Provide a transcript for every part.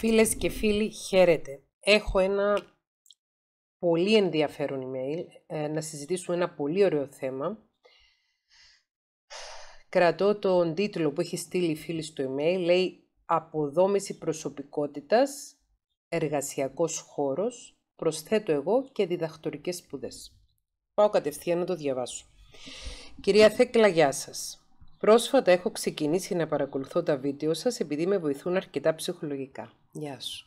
Φίλες και φίλοι, χαίρετε. Έχω ένα πολύ ενδιαφέρον email ε, να συζητήσουμε ένα πολύ ωραίο θέμα. Κρατώ τον τίτλο που έχει στείλει η φίλη στο email, λέει «Αποδόμηση προσωπικότητας, εργασιακός χώρος, προσθέτω εγώ και διδακτορικές σπουδές». Πάω κατευθείαν να το διαβάσω. Κυρία Θέκλα, γεια σας. Πρόσφατα έχω ξεκινήσει να παρακολουθώ τα βίντεο σας επειδή με βοηθούν αρκετά ψυχολογικά. Γεια σου.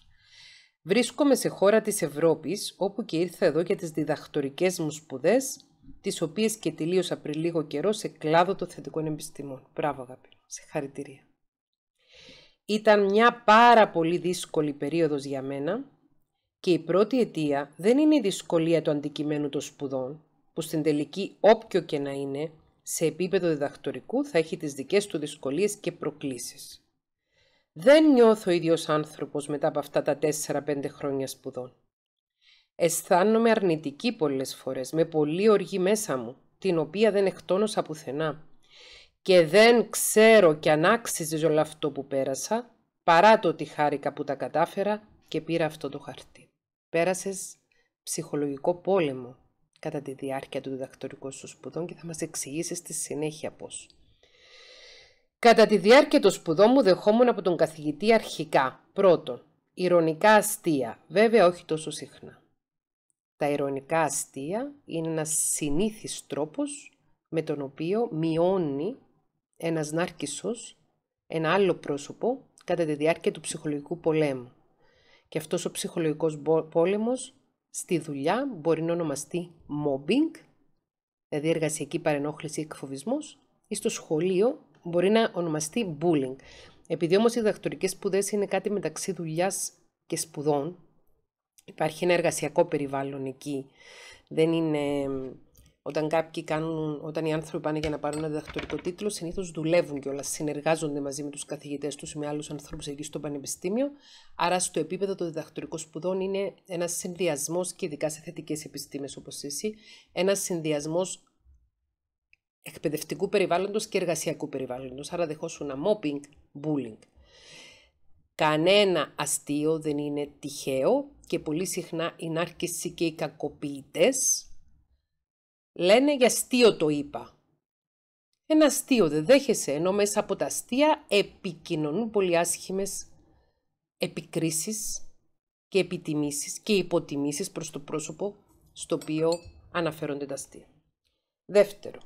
Βρίσκομαι σε χώρα της Ευρώπης, όπου και ήρθα εδώ για τις διδακτορικές μου σπουδές, τις οποίες και τελείωσα πριν λίγο καιρό σε κλάδο των θετικών επιστημών. Μπράβο αγάπη, σε χαρητηρία. Ήταν μια πάρα πολύ δύσκολη περίοδος για μένα και η πρώτη αιτία δεν είναι η δυσκολία του αντικειμένου των σπουδών, που στην τελική όποιο και να είναι, σε επίπεδο διδακτορικού θα έχει τις δικές του δυσκολίες και προκλήσεις. Δεν νιώθω ίδιος άνθρωπος μετά από αυτά τα 4-5 χρόνια σπουδών. Αισθάνομαι αρνητική πολλές φορές, με πολύ οργή μέσα μου, την οποία δεν εκτόνωσα πουθενά. Και δεν ξέρω κι αν άξιζες όλο αυτό που πέρασα, παρά το ότι χάρηκα που τα κατάφερα και πήρα αυτό το χαρτί. Πέρασες ψυχολογικό πόλεμο κατά τη διάρκεια του διδακτορικού σου σπουδών και θα μας εξηγήσεις στη συνέχεια πώς. Κατά τη διάρκεια του σπουδών μου δεχόμουν από τον καθηγητή αρχικά. Πρώτον, ηρωνικά αστεία, βέβαια όχι τόσο συχνά. Τα ηρωνικά αστεία είναι ένας συνήθις τρόπος με τον οποίο μειώνει ένας νάρκισσος ένα άλλο πρόσωπο κατά τη διάρκεια του ψυχολογικού πολέμου. Και αυτός ο ψυχολογικός πόλεμος στη δουλειά μπορεί να ονομαστεί mobbing, δηλαδή εργασιακή παρενόχληση ή εκφοβισμός, ή στο σχολείο μπορεί να ονομαστεί bullying. Επειδή όμως οι διδακτορικές σπουδές είναι κάτι μεταξύ δουλειάς και σπουδών, υπάρχει ένα εργασιακό περιβάλλον εκεί. Δεν είναι... Όταν κάποιοι κάνουν, όταν οι άνθρωποι πάνε για να πάρουν ένα διδακτορικό τίτλο, συνήθως δουλεύουν όλα. Συνεργάζονται μαζί με τους καθηγητές τους ή με άλλους ανθρώπους εκεί στο πανεπιστήμιο. Άρα, στο επίπεδο των διδακτορικών σπουδών είναι ένας συνδυασμός, και ειδικά σε θετικές επιστήμες όπως εσύ, ένας συνδυασμός εκπαιδευτικού περιβάλλοντος και εργασιακού περιβάλλοντος, άρα δεχόσουν Μόπινγκ, bullying. Κανένα αστείο δεν είναι τυχαίο και πολύ συχνά οι νάρκησοι και οι κακοποιητές. λένε για αστείο το είπα. Ένα αστείο δεν δέχεσαι, ενώ μέσα από τα αστεία επικοινωνούν πολύ άσχημες επικρίσεις και επιτιμήσεις και υποτιμήσεις προς το πρόσωπο στο οποίο αναφέρονται τα αστεία. Δεύτερο,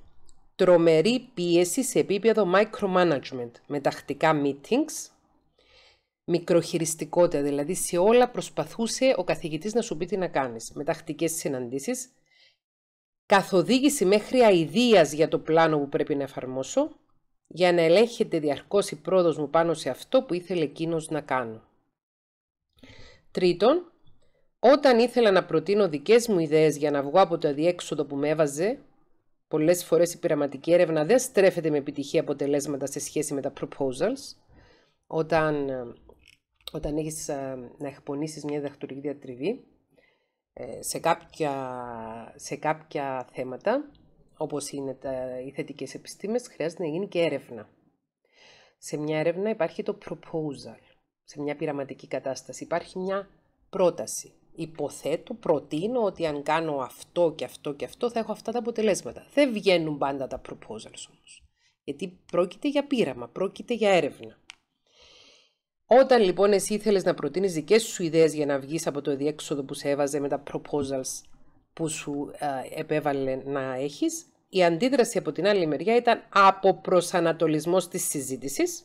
τρομερή πίεση σε επίπεδο micromanagement με τακτικά meetings, μικροχειριστικότητα, δηλαδή σε όλα προσπαθούσε ο καθηγητής να σου πει τι να κάνεις, με τακτικές συναντήσεις, καθοδήγηση μέχρι αηδίας για το πλάνο που πρέπει να εφαρμόσω, για να ελέγχεται διαρκώς η πρόοδος μου πάνω σε αυτό που ήθελε εκείνος να κάνω. Τρίτον, όταν ήθελα να προτείνω δικές μου ιδέες για να βγω από το αδιέξοδο που με έβαζε, Πολλές φορές η πειραματική έρευνα δεν στρέφεται με επιτυχία αποτελέσματα σε σχέση με τα proposals. Όταν, όταν έχεις ε, να εκπονήσεις μια διδακτορική διατριβή ε, σε κάποια, σε κάποια θέματα, όπως είναι τα, οι θετικές επιστήμες, χρειάζεται να γίνει και έρευνα. Σε μια έρευνα υπάρχει το proposal, σε μια πειραματική κατάσταση. Υπάρχει μια πρόταση υποθέτω, προτείνω ότι αν κάνω αυτό και αυτό και αυτό θα έχω αυτά τα αποτελέσματα. Δεν βγαίνουν πάντα τα proposals όμως. Γιατί πρόκειται για πείραμα, πρόκειται για έρευνα. Όταν λοιπόν εσύ ήθελες να προτείνεις δικές σου ιδέες για να βγεις από το διέξοδο που σε έβαζε με τα proposals που σου επέβαλε να έχεις, η αντίδραση από την άλλη μεριά ήταν από προσανατολισμός της συζήτησης,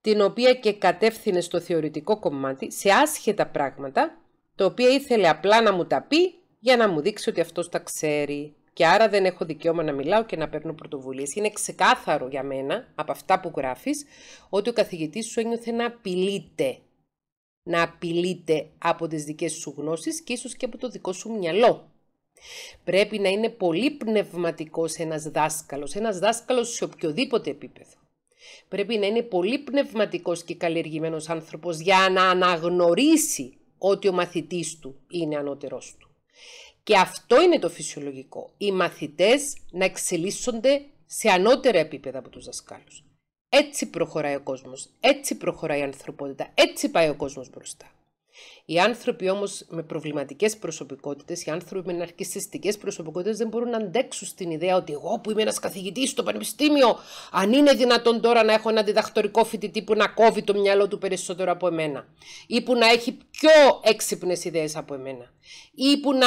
την οποία και κατεύθυνε στο θεωρητικό κομμάτι σε άσχετα πράγματα το οποίο ήθελε απλά να μου τα πει για να μου δείξει ότι αυτός τα ξέρει. Και άρα δεν έχω δικαίωμα να μιλάω και να παίρνω πρωτοβουλίες. Είναι ξεκάθαρο για μένα από αυτά που γράφεις ότι ο καθηγητής σου ένιωθε να απειλείται. Να απειλείται από τις δικές σου γνώσεις και ίσως και από το δικό σου μυαλό. Πρέπει να είναι πολύ πνευματικός ένας δάσκαλος, ένας δάσκαλος σε οποιοδήποτε επίπεδο. Πρέπει να είναι πολύ πνευματικός και καλλιεργημένος άνθρωπος για να αναγνωρίσει ότι ο μαθητής του είναι ανώτερός του. Και αυτό είναι το φυσιολογικό. Οι μαθητές να εξελίσσονται σε ανώτερα επίπεδα από τους δασκάλους. Έτσι προχωράει ο κόσμος, έτσι προχωράει η ανθρωπότητα, έτσι πάει ο κόσμος μπροστά. Οι άνθρωποι όμως με προβληματικές προσωπικότητες, οι άνθρωποι με ναρκιστικέ προσωπικότητες δεν μπορούν να αντέξουν στην ιδέα ότι εγώ που είμαι ένας καθηγητής στο πανεπιστήμιο, αν είναι δυνατόν τώρα να έχω ένα διδακτορικό φοιτητή που να κόβει το μυαλό του περισσότερο από εμένα, ή που να έχει πιο έξυπνες ιδέες από εμένα, ή που να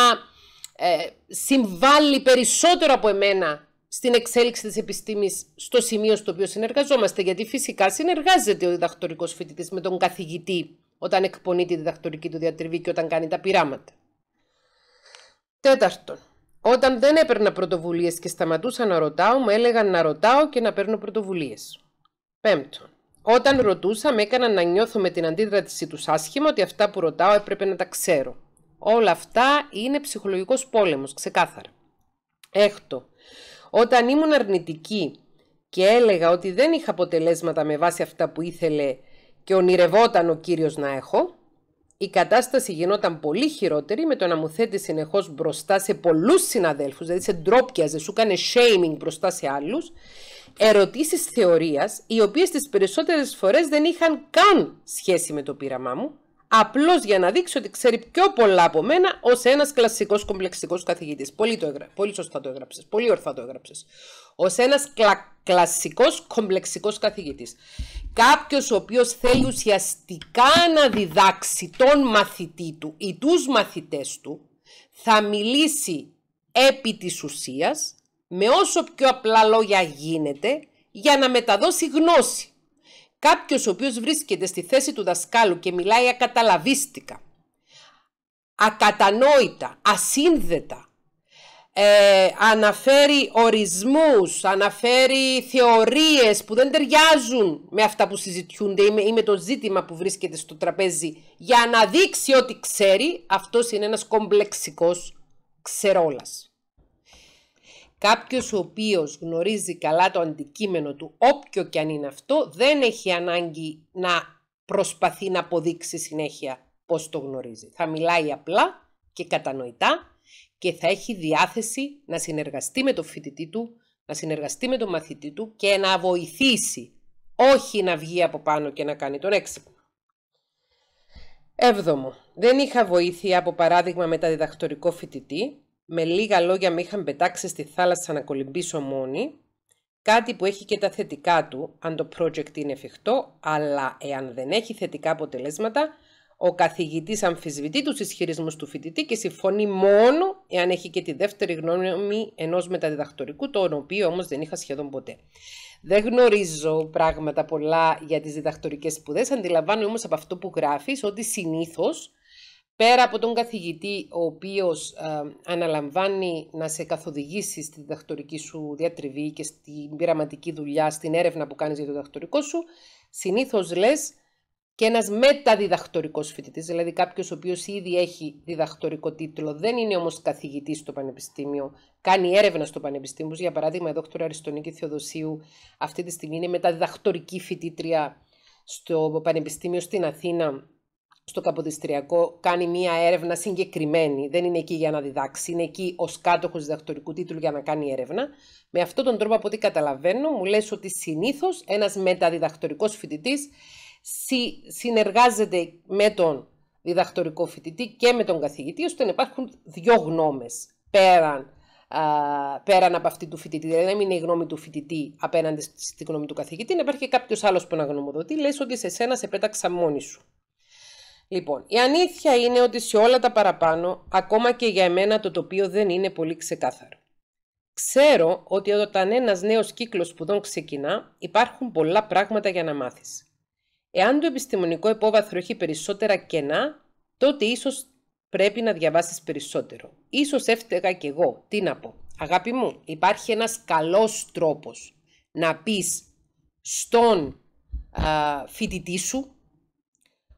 ε, συμβάλλει περισσότερο από εμένα στην εξέλιξη της επιστήμης στο σημείο στο οποίο συνεργαζόμαστε, γιατί φυσικά συνεργάζεται ο διδακτορικός φοιτητής με τον καθηγητή όταν εκπονεί τη διδακτορική του διατριβή και όταν κάνει τα πειράματα. Τέταρτον, όταν δεν έπαιρνα πρωτοβουλίες και σταματούσα να ρωτάω, μου έλεγαν να ρωτάω και να παίρνω πρωτοβουλίες. Πέμπτον, όταν ρωτούσα, με έκαναν να νιώθω με την αντίδρατηση τους άσχημα ότι αυτά που ρωτάω έπρεπε να τα ξέρω. Όλα αυτά είναι ψυχολογικός πόλεμος, ξεκάθαρα. Έκτο, όταν ήμουν αρνητική και έλεγα ότι δεν είχα αποτελέσματα με βάση αυτά που ήθελε και ονειρευόταν ο κύριος να έχω, η κατάσταση γινόταν πολύ χειρότερη με το να μου θέτει συνεχώς μπροστά σε πολλούς συναδέλφους, δηλαδή σε ντρόπιαζε, σου έκανε shaming μπροστά σε άλλους, ερωτήσεις θεωρίας, οι οποίες τις περισσότερες φορές δεν είχαν καν σχέση με το πείραμά μου, απλώς για να δείξει ότι ξέρει πιο πολλά από μένα ως ένας κλασικός κομπλεξικός καθηγητής. Πολύ, πολύ σωστά το έγραψες. Πολύ ορθά το έγραψες. Ως ένας κλα... κλασικός κομπλεξικός καθηγητής κάποιος ο οποίος θέλει ουσιαστικά να διδάξει τον μαθητή του ή τους μαθητές του, θα μιλήσει επί της ουσίας, με όσο πιο απλά λόγια γίνεται, για να μεταδώσει γνώση. Κάποιος ο οποίος βρίσκεται στη θέση του δασκάλου και μιλάει ακαταλαβίστικα, ακατανόητα, ασύνδετα, ε, αναφέρει ορισμούς, αναφέρει θεωρίες που δεν ταιριάζουν με αυτά που συζητιούνται ή με, το ζήτημα που βρίσκεται στο τραπέζι για να δείξει ότι ξέρει, αυτός είναι ένας κομπλεξικός ξερόλας. Κάποιος ο οποίος γνωρίζει καλά το αντικείμενο του, όποιο και αν είναι αυτό, δεν έχει ανάγκη να προσπαθεί να αποδείξει συνέχεια πώς το γνωρίζει. Θα μιλάει απλά και κατανοητά και θα έχει διάθεση να συνεργαστεί με τον φοιτητή του, να συνεργαστεί με τον μαθητή του και να βοηθήσει, όχι να βγει από πάνω και να κάνει τον έξυπνο. Έβδομο. Δεν είχα βοήθεια από παράδειγμα με τα διδακτορικό φοιτητή. Με λίγα λόγια με είχαν πετάξει στη θάλασσα να κολυμπήσω μόνη. Κάτι που έχει και τα θετικά του, αν το project είναι εφικτό, αλλά εάν δεν έχει θετικά αποτελέσματα, ο καθηγητής αμφισβητεί τους ισχυρισμούς του φοιτητή και συμφωνεί μόνο εάν έχει και τη δεύτερη γνώμη ενός μεταδιδακτορικού, τον οποίο όμως δεν είχα σχεδόν ποτέ. Δεν γνωρίζω πράγματα πολλά για τις διδακτορικές σπουδές, αντιλαμβάνω όμως από αυτό που γράφεις ότι συνήθως πέρα από τον καθηγητή ο οποίος ε, αναλαμβάνει να σε καθοδηγήσει στη διδακτορική σου διατριβή και στην πειραματική δουλειά, στην έρευνα που κάνεις για το διδακτορικό σου, συνήθως λες και ένας μεταδιδακτορικός φοιτητής, δηλαδή κάποιος ο οποίος ήδη έχει διδακτορικό τίτλο, δεν είναι όμως καθηγητής στο Πανεπιστήμιο, κάνει έρευνα στο Πανεπιστήμιο. Για παράδειγμα, η δόκτωρα Αριστονίκη Θεοδοσίου αυτή τη στιγμή είναι μεταδιδακτορική φοιτήτρια στο Πανεπιστήμιο στην Αθήνα, στο Καποδιστριακό, κάνει μία έρευνα συγκεκριμένη. Δεν είναι εκεί για να διδάξει, είναι εκεί ως κάτοχος διδακτορικού τίτλου για να κάνει έρευνα. Με αυτόν τον τρόπο, από ό,τι καταλαβαίνω, μου λες ότι συνήθως ένας μεταδιδακτορικός φοιτητής συνεργάζεται με τον διδακτορικό φοιτητή και με τον καθηγητή, ώστε να υπάρχουν δύο γνώμες πέραν, πέραν από αυτή του φοιτητή. Δηλαδή, να μην είναι η γνώμη του φοιτητή απέναντι στη γνώμη του καθηγητή, να υπάρχει κάποιος άλλος που να γνωμοδοτεί, λες ότι σε σένα σε πέταξα μόνη σου. Λοιπόν, η αλήθεια είναι ότι σε όλα τα παραπάνω, ακόμα και για εμένα το τοπίο δεν είναι πολύ ξεκάθαρο. Ξέρω ότι όταν ένας νέος κύκλος σπουδών ξεκινά, υπάρχουν πολλά πράγματα για να μάθεις. Εάν το επιστημονικό υπόβαθρο έχει περισσότερα κενά, τότε ίσως πρέπει να διαβάσεις περισσότερο. Ίσως έφταιγα κι εγώ. Τι να πω. Αγάπη μου, υπάρχει ένας καλός τρόπος να πεις στον α, φοιτητή σου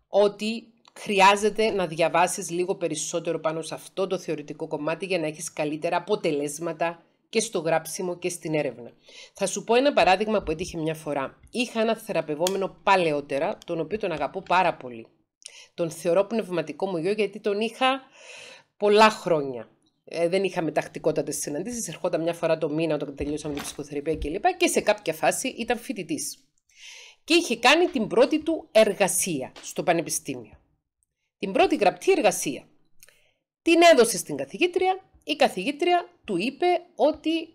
ότι χρειάζεται να διαβάσεις λίγο περισσότερο πάνω σε αυτό το θεωρητικό κομμάτι για να έχεις καλύτερα αποτελέσματα και στο γράψιμο και στην έρευνα. Θα σου πω ένα παράδειγμα που έτυχε μια φορά. Είχα ένα θεραπευόμενο παλαιότερα, τον οποίο τον αγαπώ πάρα πολύ. Τον θεωρώ πνευματικό μου γιο γιατί τον είχα πολλά χρόνια. Ε, δεν είχαμε τακτικότατες συναντήσεις. Ερχόταν μια φορά το μήνα όταν τελειώσαμε την ψυχοθεραπεία κλπ. Και σε κάποια φάση ήταν φοιτητής. Και είχε κάνει την πρώτη του εργασία στο πανεπιστήμιο. Την πρώτη γραπτή εργασία. Την έδωσε στην καθηγήτρια η καθηγήτρια του είπε ότι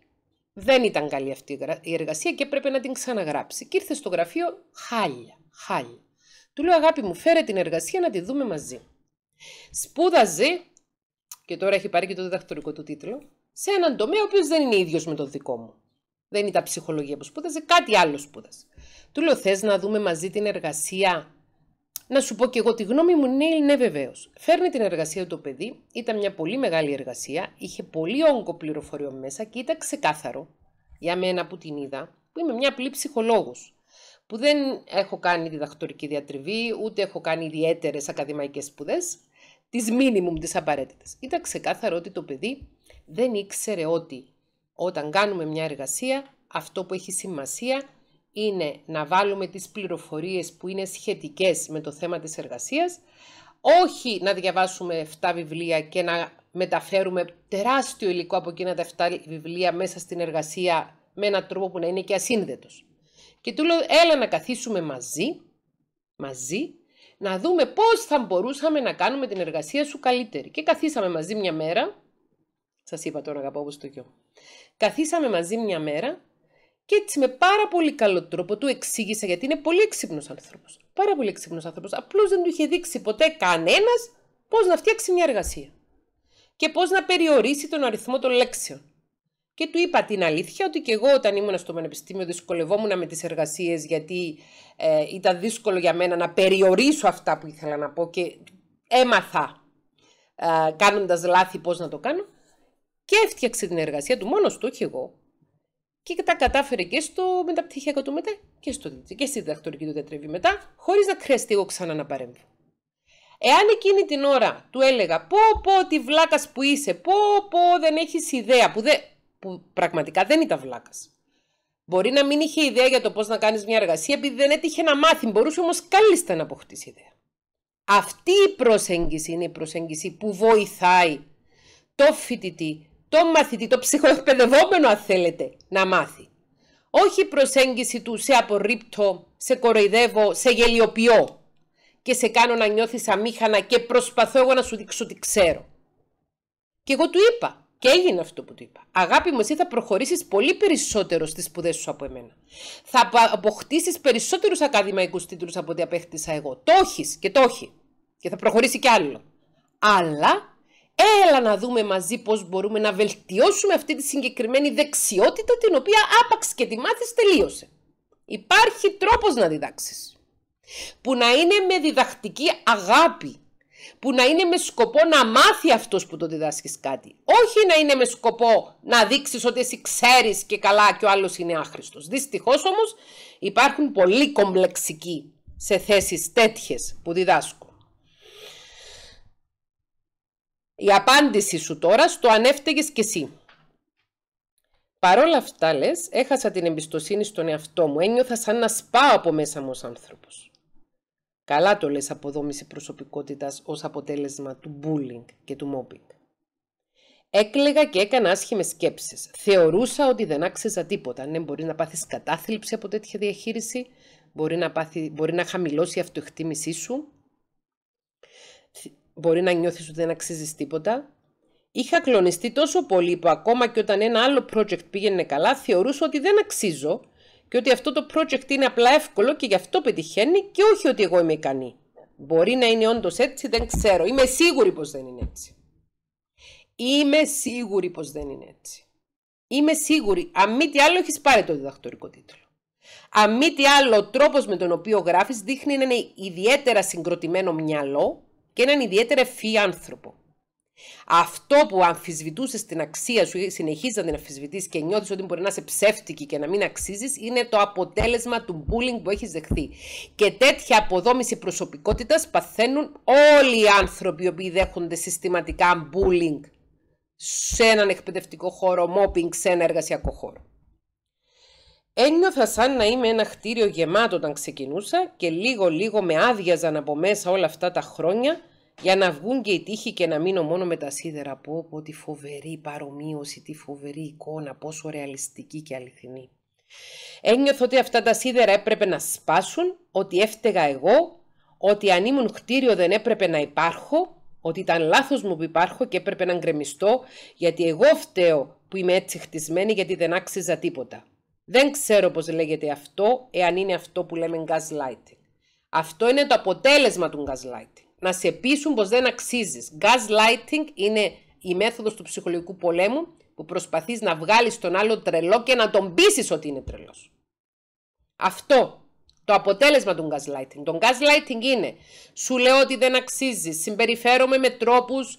δεν ήταν καλή αυτή η εργασία και έπρεπε να την ξαναγράψει. Και ήρθε στο γραφείο χάλια, χάλια. Του λέω αγάπη μου φέρε την εργασία να τη δούμε μαζί. Σπούδαζε, και τώρα έχει πάρει και το διδακτορικό του τίτλο, σε έναν τομέα ο οποίος δεν είναι ίδιος με το δικό μου. Δεν τα ψυχολογία που σπούδαζε, κάτι άλλο σπούδαζε. Του λέω θες να δούμε μαζί την εργασία να σου πω και εγώ τη γνώμη μου, ναι, ναι, βεβαίως. Φέρνει την εργασία του το παιδί, ήταν μια πολύ μεγάλη εργασία, είχε πολύ όγκο πληροφοριών μέσα και ήταν ξεκάθαρο. Για μένα που την είδα, που είμαι μια απλή ψυχολόγος, που δεν έχω κάνει διδακτορική διατριβή, ούτε έχω κάνει ιδιαίτερες ακαδημαϊκές σπουδές, τις μήνυμουμ τις απαραίτητες. Ήταν ξεκάθαρο ότι το παιδί δεν ήξερε ότι όταν κάνουμε μια εργασία, αυτό που έχει σημασία είναι να βάλουμε τις πληροφορίες που είναι σχετικές με το θέμα της εργασίας, όχι να διαβάσουμε 7 βιβλία και να μεταφέρουμε τεράστιο υλικό από εκείνα τα 7 βιβλία μέσα στην εργασία με έναν τρόπο που να είναι και ασύνδετος. Και του λέω έλα να καθίσουμε μαζί, μαζί, να δούμε πώς θα μπορούσαμε να κάνουμε την εργασία σου καλύτερη. Και καθίσαμε μαζί μια μέρα, σας είπα τώρα αγαπώ όπως το γιο, καθίσαμε μαζί μια μέρα και έτσι με πάρα πολύ καλό τρόπο του εξήγησα, γιατί είναι πολύ εξύπνο άνθρωπος. Πάρα πολύ εξύπνο άνθρωπος. Απλώς δεν του είχε δείξει ποτέ κανένας πώς να φτιάξει μια εργασία. Και πώς να περιορίσει τον αριθμό των λέξεων. Και του είπα την αλήθεια ότι και εγώ όταν ήμουν στο Πανεπιστήμιο δυσκολευόμουν με τις εργασίες γιατί ε, ήταν δύσκολο για μένα να περιορίσω αυτά που ήθελα να πω και έμαθα ε, κάνοντας λάθη πώς να το κάνω και έφτιαξε την εργασία του μόνος του, όχι εγώ και τα κατάφερε και στο μεταπτυχιακό του μετά και, στο, και στη διδακτορική του διατριβή μετά, χωρίς να χρειαστεί εγώ ξανά να παρέμβω. Εάν εκείνη την ώρα του έλεγα πω πω τι βλάκας που είσαι, πω πω δεν έχεις ιδέα, που, που πραγματικά δεν ήταν βλάκας. Μπορεί να μην είχε ιδέα για το πώς να κάνεις μια εργασία επειδή δεν έτυχε να μάθει, μπορούσε όμως κάλλιστα να αποκτήσει ιδέα. Αυτή η προσέγγιση είναι η προσέγγιση που βοηθάει το φοιτητή το μαθητή, το ψυχοεκπαιδευόμενο αν θέλετε, να μάθει. Όχι η προσέγγιση του σε απορρίπτω, σε κοροϊδεύω, σε γελιοποιώ και σε κάνω να νιώθεις αμήχανα και προσπαθώ εγώ να σου δείξω τι ξέρω. Και εγώ του είπα και έγινε αυτό που του είπα. Αγάπη μου, εσύ θα προχωρήσεις πολύ περισσότερο στις σπουδές σου από εμένα. Θα αποκτήσεις περισσότερους ακαδημαϊκούς τίτλους από ό,τι απέκτησα εγώ. Το έχεις και το έχει. Και θα προχωρήσει κι άλλο. Αλλά Έλα να δούμε μαζί πώς μπορούμε να βελτιώσουμε αυτή τη συγκεκριμένη δεξιότητα την οποία άπαξ και τη μάθεις τελείωσε. Υπάρχει τρόπος να διδάξεις. Που να είναι με διδακτική αγάπη. Που να είναι με σκοπό να μάθει αυτός που το διδάσκεις κάτι. Όχι να είναι με σκοπό να δείξεις ότι εσύ ξέρεις και καλά και ο άλλος είναι άχρηστος. Δυστυχώς όμως υπάρχουν πολλοί κομπλεξικοί σε θέσεις τέτοιες που διδάσκουν. η απάντηση σου τώρα στο αν έφταιγες κι εσύ. Παρόλα αυτά, λες, έχασα την εμπιστοσύνη στον εαυτό μου. Ένιωθα σαν να σπάω από μέσα μου ως άνθρωπος. Καλά το λες αποδόμηση προσωπικότητας ως αποτέλεσμα του bullying και του mobbing. Έκλεγα και έκανα άσχημες σκέψεις. Θεωρούσα ότι δεν άξιζα τίποτα. Ναι, μπορεί να πάθεις κατάθλιψη από τέτοια διαχείριση, μπορεί να, πάθει, μπορεί να χαμηλώσει η αυτοεκτίμησή σου, μπορεί να νιώθεις ότι δεν αξίζεις τίποτα. Είχα κλονιστεί τόσο πολύ που ακόμα και όταν ένα άλλο project πήγαινε καλά θεωρούσα ότι δεν αξίζω και ότι αυτό το project είναι απλά εύκολο και γι' αυτό πετυχαίνει και όχι ότι εγώ είμαι ικανή. Μπορεί να είναι όντως έτσι, δεν ξέρω. Είμαι σίγουρη πως δεν είναι έτσι. Είμαι σίγουρη πως δεν είναι έτσι. Είμαι σίγουρη. Αν μη τι άλλο έχεις πάρει το διδακτορικό τίτλο. Αν μη τι άλλο ο τρόπος με τον οποίο γράφεις δείχνει είναι ιδιαίτερα συγκροτημένο μυαλό και έναν ιδιαίτερα ευφύ άνθρωπο. Αυτό που αμφισβητούσες την αξία σου ή συνεχίζεις να την αμφισβητείς και νιώθεις ότι μπορεί να είσαι ψεύτικη και να μην αξίζεις, είναι το αποτέλεσμα του bullying που έχεις δεχθεί. Και τέτοια αποδόμηση προσωπικότητας παθαίνουν όλοι οι άνθρωποι οι οποίοι δέχονται συστηματικά bullying σε έναν εκπαιδευτικό χώρο, mopping σε ένα εργασιακό χώρο. Ένιωθα σαν να είμαι ένα χτίριο γεμάτο όταν ξεκινούσα και λίγο-λίγο με άδειαζαν από μέσα όλα αυτά τα χρόνια για να βγουν και οι τύχοι και να μείνω μόνο με τα σίδερα. Πω, πω, τη φοβερή παρομοίωση, τη φοβερή εικόνα, πόσο ρεαλιστική και αληθινή. Ένιωθα ότι αυτά τα σίδερα έπρεπε να σπάσουν, ότι έφταιγα εγώ, ότι αν ήμουν χτίριο δεν έπρεπε να υπάρχω, ότι ήταν λάθος μου που υπάρχω και έπρεπε να γκρεμιστώ, γιατί εγώ φταίω που είμαι έτσι χτισμένη γιατί δεν άξιζα τίποτα. Δεν ξέρω πώς λέγεται αυτό, εάν είναι αυτό που λέμε gaslighting. Αυτό είναι το αποτέλεσμα του gaslighting. Να σε πείσουν πως δεν αξίζεις. Gaslighting είναι η μέθοδος του ψυχολογικού πολέμου που προσπαθείς να βγάλεις τον άλλο τρελό και να τον πείσεις ότι είναι τρελός. Αυτό το αποτέλεσμα του gaslighting. Το gaslighting είναι σου λέω ότι δεν αξίζεις, συμπεριφέρομαι με τρόπους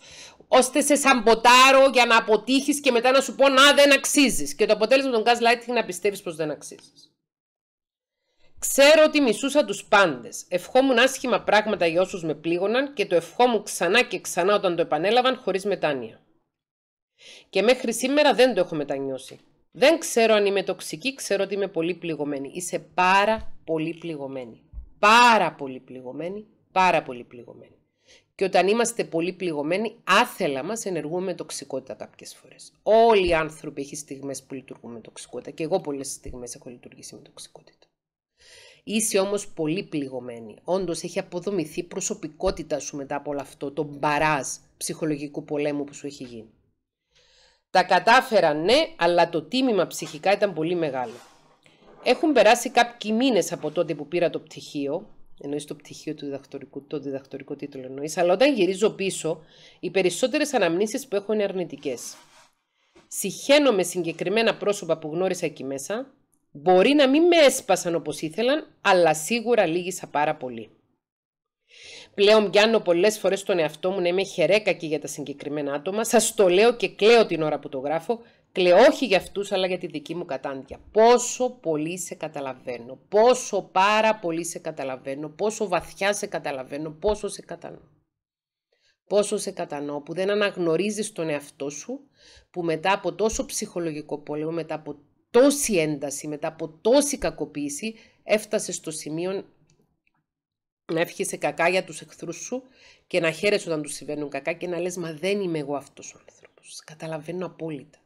ώστε σε σαμποτάρω για να αποτύχεις και μετά να σου πω να δεν αξίζεις και το αποτέλεσμα των gaslighting να πιστεύεις πως δεν αξίζεις. Ξέρω ότι μισούσα τους πάντες. Ευχόμουν άσχημα πράγματα για όσους με πλήγωναν και το ευχόμουν ξανά και ξανά όταν το επανέλαβαν χωρίς μετάνοια. Και μέχρι σήμερα δεν το έχω μετανιώσει. Δεν ξέρω αν είμαι τοξική, ξέρω ότι είμαι πολύ πληγωμένη. Είσαι πάρα πολύ πληγωμένη. Πάρα πολύ πληγωμένη, πάρα πολύ πληγωμένη. Και όταν είμαστε πολύ πληγωμένοι, άθελα μας ενεργούμε με τοξικότητα κάποιες φορές. Όλοι οι άνθρωποι έχουν στιγμές που λειτουργούν με τοξικότητα και εγώ πολλές στιγμές έχω λειτουργήσει με τοξικότητα. Είσαι όμως πολύ πληγωμένη. Όντως έχει αποδομηθεί προσωπικότητα σου μετά από όλο αυτό, το μπαράζ ψυχολογικού πολέμου που σου έχει γίνει. Τα κατάφεραν, ναι, αλλά το τίμημα ψυχικά ήταν πολύ μεγάλο. Έχουν περάσει κάποιοι μήνες από τότε που πήρα το πτυχίο εννοείς το πτυχίο του διδακτορικού, το διδακτορικό τίτλο εννοείς, αλλά όταν γυρίζω πίσω, οι περισσότερες αναμνήσεις που έχω είναι αρνητικές. Συχαίνω συγκεκριμένα πρόσωπα που γνώρισα εκεί μέσα. Μπορεί να μην με έσπασαν όπως ήθελαν, αλλά σίγουρα λύγησα πάρα πολύ. Πλέον πιάνω πολλές φορές τον εαυτό μου να είμαι χερέκακη για τα συγκεκριμένα άτομα. Σας το λέω και κλαίω την ώρα που το γράφω. Κλαίω όχι για αυτούς, αλλά για τη δική μου κατάντια. Πόσο πολύ σε καταλαβαίνω, πόσο πάρα πολύ σε καταλαβαίνω, πόσο βαθιά σε καταλαβαίνω, πόσο σε κατανοώ. Πόσο σε κατανοώ που δεν αναγνωρίζεις τον εαυτό σου, που μετά από τόσο ψυχολογικό πόλεμο, μετά από τόση ένταση, μετά από τόση κακοποίηση, έφτασες στο σημείο να εύχεσαι κακά για τους εχθρούς σου και να χαίρεσαι όταν τους συμβαίνουν κακά και να λες «Μα δεν είμαι εγώ αυτός ο άνθρωπος». Καταλαβαίνω απόλυτα.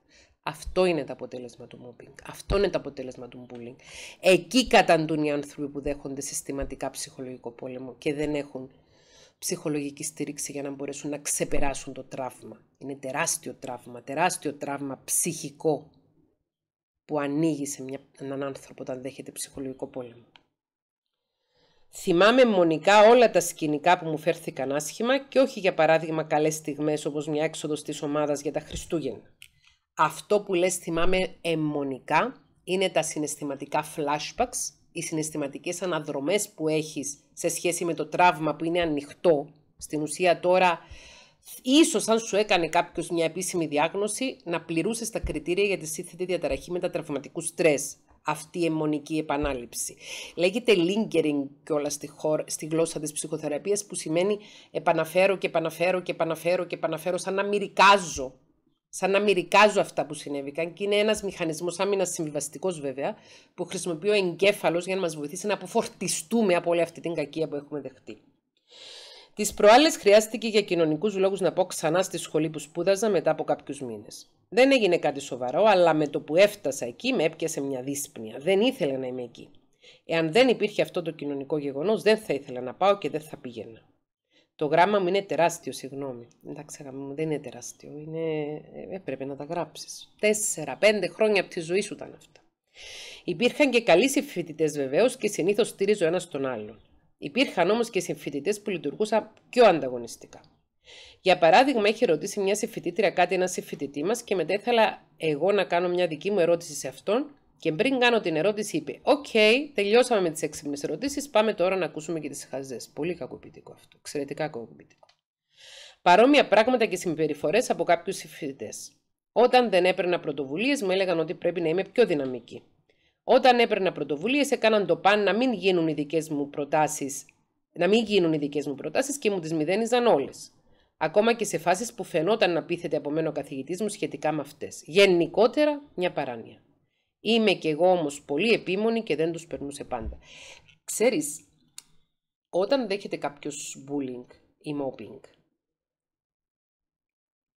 Αυτό είναι το αποτέλεσμα του mobbing. Αυτό είναι το αποτέλεσμα του bullying. Εκεί καταντούν οι άνθρωποι που δέχονται συστηματικά ψυχολογικό πόλεμο και δεν έχουν ψυχολογική στήριξη για να μπορέσουν να ξεπεράσουν το τραύμα. Είναι τεράστιο τραύμα, τεράστιο τραύμα ψυχικό που ανοίγει σε μια, έναν άνθρωπο όταν δέχεται ψυχολογικό πόλεμο. Θυμάμαι μονικά όλα τα σκηνικά που μου φέρθηκαν άσχημα και όχι για παράδειγμα καλές στιγμές όπως μια έξοδος της ομάδας για τα Χριστούγεννα. Αυτό που λες θυμάμαι αιμονικά είναι τα συναισθηματικά flashbacks, οι συναισθηματικές αναδρομές που έχεις σε σχέση με το τραύμα που είναι ανοιχτό. Στην ουσία τώρα, ίσως αν σου έκανε κάποιος μια επίσημη διάγνωση, να πληρούσες τα κριτήρια για τη σύνθετη διαταραχή μετατραυματικού στρες. Αυτή η αιμονική επανάληψη. Λέγεται lingering κιόλας στη, χώρα, στη γλώσσα της ψυχοθεραπείας που σημαίνει επαναφέρω και επαναφέρω και επαναφέρω και επαναφέρω σαν να μυρικάζω σαν να μυρικάζω αυτά που συνέβηκαν και είναι ένας μηχανισμός άμυνας συμβιβαστικός βέβαια που χρησιμοποιεί ο εγκέφαλος για να μας βοηθήσει να αποφορτιστούμε από όλη αυτή την κακία που έχουμε δεχτεί. Τις προάλλες χρειάστηκε για κοινωνικούς λόγους να πω ξανά στη σχολή που σπούδαζα μετά από κάποιους μήνες. Δεν έγινε κάτι σοβαρό, αλλά με το που έφτασα εκεί με έπιασε μια δύσπνοια. Δεν ήθελα να είμαι εκεί. Εάν δεν υπήρχε αυτό το κοινωνικό γεγονός, δεν θα ήθελα να πάω και δεν θα πήγαινα. Το γράμμα μου είναι τεράστιο, συγγνώμη. Εντάξει, μου, δεν είναι τεράστιο. Είναι... Ε, έπρεπε να τα γράψεις. Τέσσερα, πέντε χρόνια από τη ζωή σου ήταν αυτά. Υπήρχαν και καλοί συμφοιτητές βεβαίως και συνήθως στήριζω ένα τον άλλον. Υπήρχαν όμως και συμφοιτητές που λειτουργούσαν πιο ανταγωνιστικά. Για παράδειγμα, είχε ρωτήσει μια συμφοιτήτρια κάτι ένα συμφοιτητή μας και μετά ήθελα εγώ να κάνω μια δική μου ερώτηση σε αυτόν και πριν κάνω την ερώτηση, είπε: Οκ, τελειώσαμε με τις έξυπνες ερωτήσεις. Πάμε τώρα να ακούσουμε και τις χαζές. Πολύ κακοποιητικό αυτό. Εξαιρετικά κακοποιητικό. Παρόμοια πράγματα και συμπεριφορές από κάποιους συμφιλητέ. Όταν δεν έπαιρνα πρωτοβουλίες, μου έλεγαν ότι πρέπει να είμαι πιο δυναμική. Όταν έπαιρνα πρωτοβουλίες, έκαναν το παν να μην γίνουν οι δικές μου προτάσεις, να μην γίνουν οι δικές μου προτάσεις και μου τις μηδένιζαν όλες. Ακόμα και σε φάσεις που φαινόταν να πείθεται από μένα ο καθηγητής μου σχετικά με αυτές. Γενικότερα, μια παράνοια. Είμαι και εγώ όμως πολύ επίμονη και δεν τους περνούσε πάντα. Ξέρεις, όταν δέχεται κάποιος bullying ή mobbing,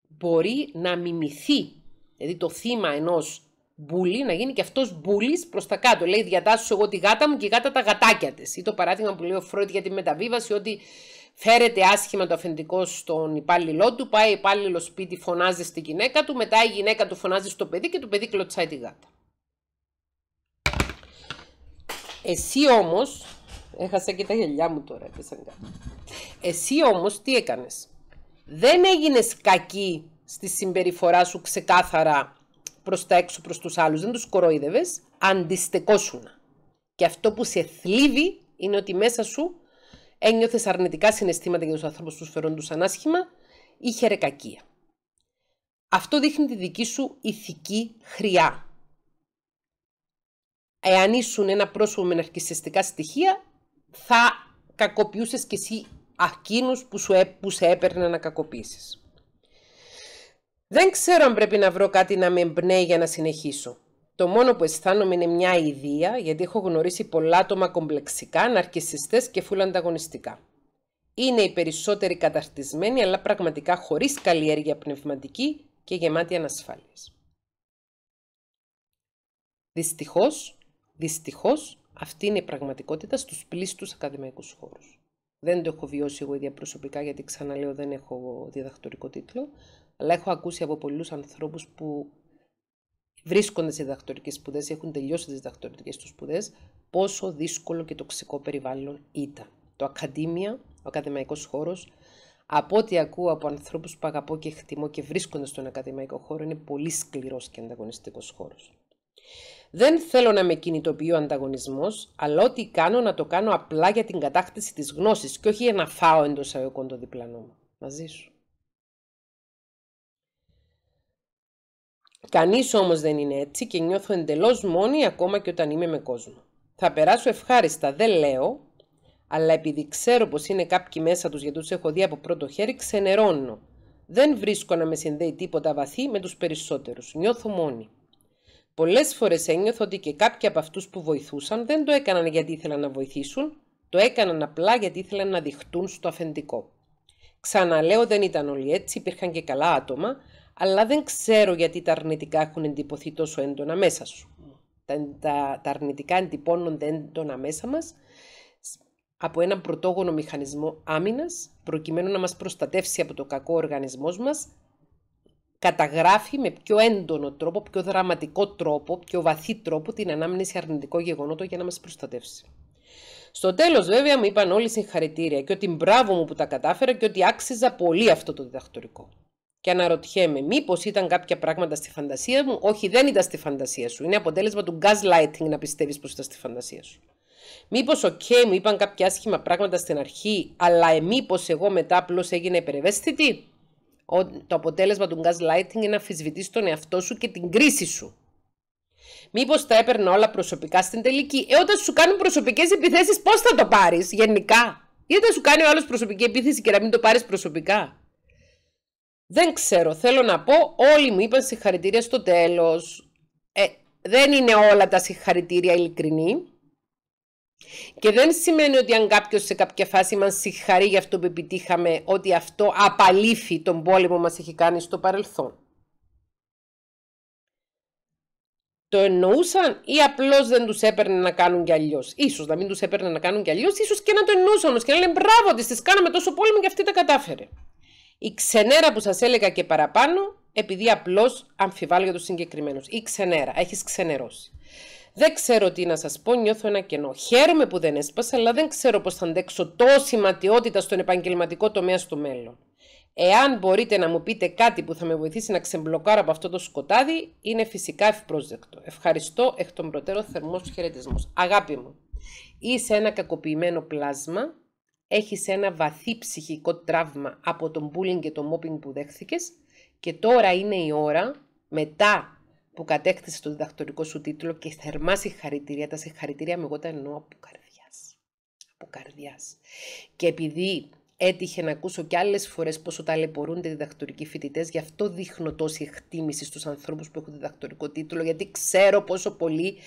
μπορεί να μιμηθεί, δηλαδή το θύμα ενός bully, να γίνει και αυτός bullies προς τα κάτω. Λέει διατάσσω εγώ τη γάτα μου και η γάτα τα γατάκια της. Ή το παράδειγμα που λέει ο Φρόιτ για τη μεταβίβαση ότι φέρεται άσχημα το αφεντικό στον υπάλληλό του, πάει υπάλληλος σπίτι, φωνάζει στη γυναίκα του, μετά η γυναίκα του φωνάζει στο παιδί και το παιδί κλωτσάει τη γάτα. Εσύ όμως, έχασα και τα γελιά μου τώρα, έπεσαν κάτι. Εσύ όμως τι έκανες. Δεν έγινες κακή στη συμπεριφορά σου ξεκάθαρα προς τα έξω, προς τους άλλους. Δεν τους κοροϊδεύες, Αντιστεκόσουνα. Και αυτό που σε θλίβει είναι ότι μέσα σου ένιωθες αρνητικά συναισθήματα για τους ανθρώπους που σου φερόντουσαν ανάσχημα ή χερεκακία. Αυτό δείχνει τη δική σου ηθική χρειά εάν ήσουν ένα πρόσωπο με ναρκιστικά στοιχεία, θα κακοποιούσες κι εσύ εκείνους που, σου, που σε έπαιρνε να κακοποιήσεις. Δεν ξέρω αν πρέπει να βρω κάτι να με εμπνέει για να συνεχίσω. Το μόνο που αισθάνομαι είναι μια ιδέα, γιατί έχω γνωρίσει πολλά άτομα κομπλεξικά, ναρκισιστές και φούλα Είναι οι περισσότεροι καταρτισμένοι, αλλά πραγματικά χωρίς καλλιέργεια πνευματική και γεμάτη ανασφάλεια. Δυστυχώς, Δυστυχώς, αυτή είναι η πραγματικότητα στους πλήστους ακαδημαϊκούς χώρους. Δεν το έχω βιώσει εγώ ίδια προσωπικά, γιατί ξαναλέω δεν έχω διδακτορικό τίτλο, αλλά έχω ακούσει από πολλούς ανθρώπους που βρίσκονται σε διδακτορικές σπουδές ή έχουν τελειώσει τις διδακτορικές τους σπουδές, πόσο δύσκολο και τοξικό περιβάλλον ήταν. Το ακαδημία, ο ακαδημαϊκός χώρος, από ό,τι ακούω από ανθρώπους που αγαπώ και χτιμώ και βρίσκονται στον ακαδημαϊκό χώρο, είναι πολύ σκληρός και ανταγωνιστικός χώρος. Δεν θέλω να με κινητοποιεί ο ανταγωνισμός, αλλά ό,τι κάνω να το κάνω απλά για την κατάκτηση της γνώσης και όχι για να φάω εντός αγωγικών το διπλανό μου. Μαζί σου. Κανείς όμως δεν είναι έτσι και νιώθω εντελώς μόνη ακόμα και όταν είμαι με κόσμο. Θα περάσω ευχάριστα, δεν λέω, αλλά επειδή ξέρω πως είναι κάποιοι μέσα τους γιατί τους έχω δει από πρώτο χέρι, ξενερώνω. Δεν βρίσκω να με συνδέει τίποτα βαθύ με τους περισσότερους. Νιώθω μόνη. Πολλές φορές ένιωθω ότι και κάποιοι από αυτούς που βοηθούσαν δεν το έκαναν γιατί ήθελαν να βοηθήσουν, το έκαναν απλά γιατί ήθελαν να διχτούν στο αφεντικό. Ξαναλέω δεν ήταν όλοι έτσι, υπήρχαν και καλά άτομα, αλλά δεν ξέρω γιατί τα αρνητικά έχουν εντυπωθεί τόσο έντονα μέσα σου. Τα, αρνητικά εντυπώνονται έντονα μέσα μας από έναν πρωτόγονο μηχανισμό άμυνας, προκειμένου να μας προστατεύσει από το κακό οργανισμός μας, καταγράφει με πιο έντονο τρόπο, πιο δραματικό τρόπο, πιο βαθύ τρόπο την ανάμνηση αρνητικό γεγονότο για να μας προστατεύσει. Στο τέλος βέβαια, μου είπαν όλοι συγχαρητήρια και ότι μπράβο μου που τα κατάφερα και ότι άξιζα πολύ αυτό το διδακτορικό. Και αναρωτιέμαι, μήπως ήταν κάποια πράγματα στη φαντασία μου. Όχι, δεν ήταν στη φαντασία σου. Είναι αποτέλεσμα του gaslighting να πιστεύεις πως ήταν στη φαντασία σου. Μήπως, οκ, okay, μου είπαν κάποια άσχημα πράγματα στην αρχή, αλλά ε, εγώ μετά απλώς έγινα υπερευαίσθητη το αποτέλεσμα του gaslighting είναι να αφισβητείς τον εαυτό σου και την κρίση σου. Μήπως τα έπαιρνα όλα προσωπικά στην τελική. Ε, όταν σου κάνουν προσωπικές επιθέσεις πώς θα το πάρεις γενικά. Ή όταν σου κάνει ο άλλος προσωπική επίθεση και να μην το πάρεις προσωπικά. Δεν ξέρω, θέλω να πω, όλοι μου είπαν συγχαρητήρια στο τέλος. Ε, δεν είναι όλα τα συγχαρητήρια ειλικρινή. Και δεν σημαίνει ότι αν κάποιος σε κάποια φάση μας συγχαρεί για αυτό που επιτύχαμε, ότι αυτό απαλήφθη τον πόλεμο μας έχει κάνει στο παρελθόν. Το εννοούσαν ή απλώς δεν τους έπαιρνε να κάνουν κι αλλιώς. σω να μην τους έπαιρνε να κάνουν κι αλλιώς, ίσως και να το εννοούσαν όμως και να λένε μπράβο τη, τη κάναμε τόσο πόλεμο και αυτή τα κατάφερε. Η ξενέρα που σας έλεγα και παραπάνω, επειδή απλώς αμφιβάλλω για το συγκεκριμένο. Η ξενέρα, έχεις ξενερώσει. Δεν ξέρω τι να σας πω, νιώθω ένα κενό. Χαίρομαι που δεν έσπασα, αλλά δεν ξέρω πώς θα αντέξω τόση ματιότητα στον επαγγελματικό τομέα στο μέλλον. Εάν μπορείτε να μου πείτε κάτι που θα με βοηθήσει να ξεμπλοκάρω από αυτό το σκοτάδι, είναι φυσικά ευπρόσδεκτο. Ευχαριστώ εκ των προτέρων θερμός χαιρετισμός. Αγάπη μου, είσαι ένα κακοποιημένο πλάσμα, έχεις ένα βαθύ ψυχικό τραύμα από τον bullying και το mopping που δέχθηκες. και τώρα είναι η ώρα μετά που κατέκτησε το διδακτορικό σου τίτλο και θερμά συγχαρητήρια, τα συγχαρητήρια με εγώ τα εννοώ από καρδιάς. Από καρδιάς. Και επειδή έτυχε να ακούσω και άλλες φορές πόσο ταλαιπωρούνται διδακτορικοί φοιτητές, γι' αυτό δείχνω τόση εκτίμηση στους ανθρώπους που έχουν διδακτορικό τίτλο, γιατί ξέρω πόσο πολλοί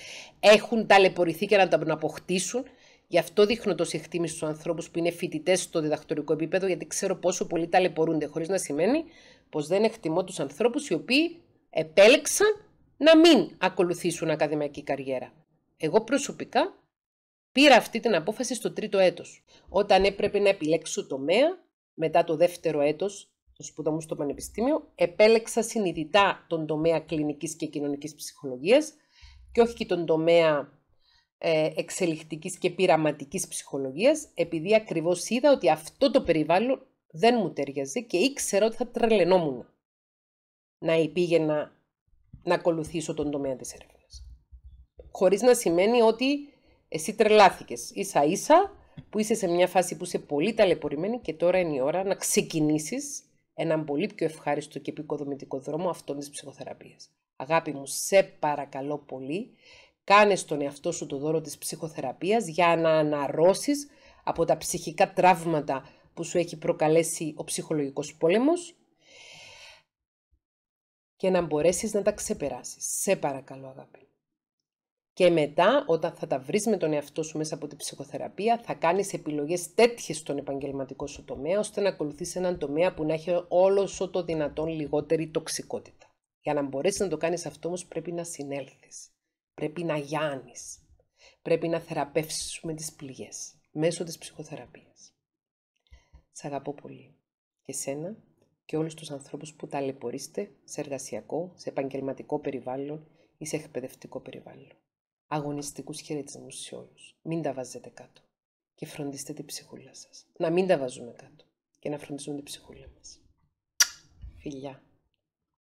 έχουν ταλαιπωρηθεί και να τα αποκτήσουν Γι' αυτό δείχνω τόση εκτίμηση στους ανθρώπους που είναι φοιτητές στο διδακτορικό επίπεδο, γιατί ξέρω πόσο πολλοί ταλαιπωρούνται, χωρίς να σημαίνει πως δεν εκτιμώ τους ανθρώπους οι οποίοι επέλεξαν να μην ακολουθήσουν ακαδημαϊκή καριέρα. Εγώ προσωπικά πήρα αυτή την απόφαση στο τρίτο έτος, όταν έπρεπε να επιλέξω τομέα μετά το δεύτερο έτος το σπουδό μου στο Πανεπιστήμιο, επέλεξα συνειδητά τον τομέα κλινικής και κοινωνικής ψυχολογίας και όχι και τον τομέα ε, εξελιχτικής και πειραματικής ψυχολογίας, επειδή ακριβώς είδα ότι αυτό το περιβάλλον δεν μου ταιριαζε και ήξερα ότι θα τρελαινόμουν να υπήγαινα να ακολουθήσω τον τομέα της έρευνας. Χωρίς να σημαίνει ότι εσύ τρελάθηκες. Ίσα ίσα που είσαι σε μια φάση που είσαι πολύ ταλαιπωρημένη και τώρα είναι η ώρα να ξεκινήσεις έναν πολύ πιο ευχάριστο και επικοδομητικό δρόμο αυτών της ψυχοθεραπείας. Αγάπη μου, σε παρακαλώ πολύ, κάνε στον εαυτό σου το δώρο της ψυχοθεραπείας για να αναρρώσεις από τα ψυχικά τραύματα που σου έχει προκαλέσει ο ψυχολογικός πόλεμος και να μπορέσεις να τα ξεπεράσεις. Σε παρακαλώ αγάπη. Και μετά, όταν θα τα βρεις με τον εαυτό σου μέσα από την ψυχοθεραπεία, θα κάνεις επιλογές τέτοιες στον επαγγελματικό σου τομέα, ώστε να ακολουθείς έναν τομέα που να έχει όλο σου το δυνατόν λιγότερη τοξικότητα. Για να μπορέσεις να το κάνεις αυτό όμως πρέπει να συνέλθεις. Πρέπει να γιάνεις. Πρέπει να θεραπεύσεις με τις πληγές μέσω της ψυχοθεραπείας. Σ' αγαπώ πολύ. Και σένα και όλους τους ανθρώπους που ταλαιπωρείστε σε εργασιακό, σε επαγγελματικό περιβάλλον ή σε εκπαιδευτικό περιβάλλον. Αγωνιστικούς χαιρετισμούς σε όλους. Μην τα βάζετε κάτω. Και φροντίστε την ψυχούλα σας. Να μην τα βάζουμε κάτω. Και να φροντίζουμε την ψυχούλα μας. Φιλιά.